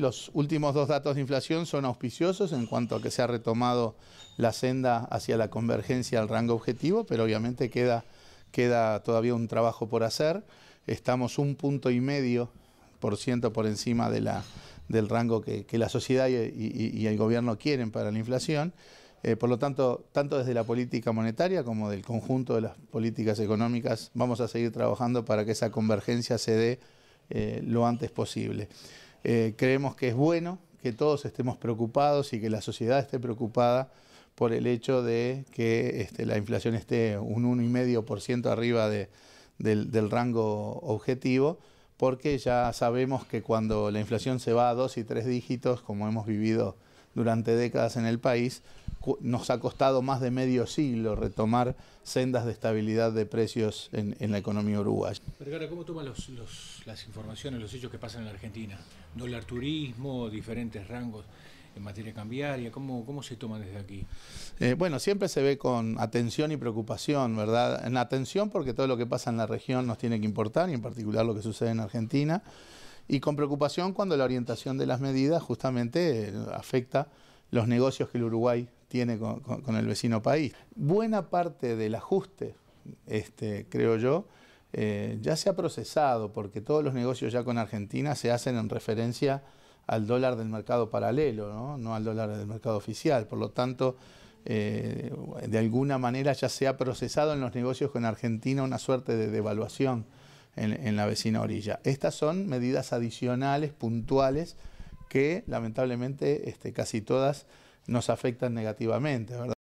Los últimos dos datos de inflación son auspiciosos en cuanto a que se ha retomado la senda hacia la convergencia al rango objetivo, pero obviamente queda, todavía un trabajo por hacer. Estamos un punto y medio por ciento por encima del rango que, la sociedad y, el gobierno quieren para la inflación. Eh, por lo tanto, tanto desde la política monetaria como del conjunto de las políticas económicas, vamos a seguir trabajando para que esa convergencia se dé eh, lo antes posible. Eh, creemos que es bueno que todos estemos preocupados y que la sociedad esté preocupada por el hecho de que este, la inflación esté un 1,5% arriba de, del, del, rango objetivo, porque ya sabemos que cuando la inflación se va a dos y tres dígitos, como hemos vivido durante décadas en el país, nos ha costado más de medio siglo retomar sendas de estabilidad de precios en, la economía uruguaya. Vergara, ¿cómo toman las informaciones, los hechos que pasan en la Argentina? Dólar turismo, diferentes rangos en materia cambiaria, ¿cómo, cómo se toma desde aquí? Eh, bueno, siempre se ve con atención y preocupación, ¿verdad? En atención porque todo lo que pasa en la región nos tiene que importar y en particular lo que sucede en Argentina y con preocupación cuando la orientación de las medidas justamente eh, afecta los negocios que el Uruguay tiene con, el vecino país. Buena parte del ajuste, este, creo yo, eh, ya se ha procesado porque todos los negocios ya con Argentina se hacen en referencia al dólar del mercado paralelo, no, al dólar del mercado oficial. Por lo tanto, eh, de alguna manera ya se ha procesado en los negocios con Argentina una suerte de devaluación en, la vecina orilla. Estas son medidas adicionales, puntuales, que lamentablemente este, casi todas nos afectan negativamente, ¿verdad?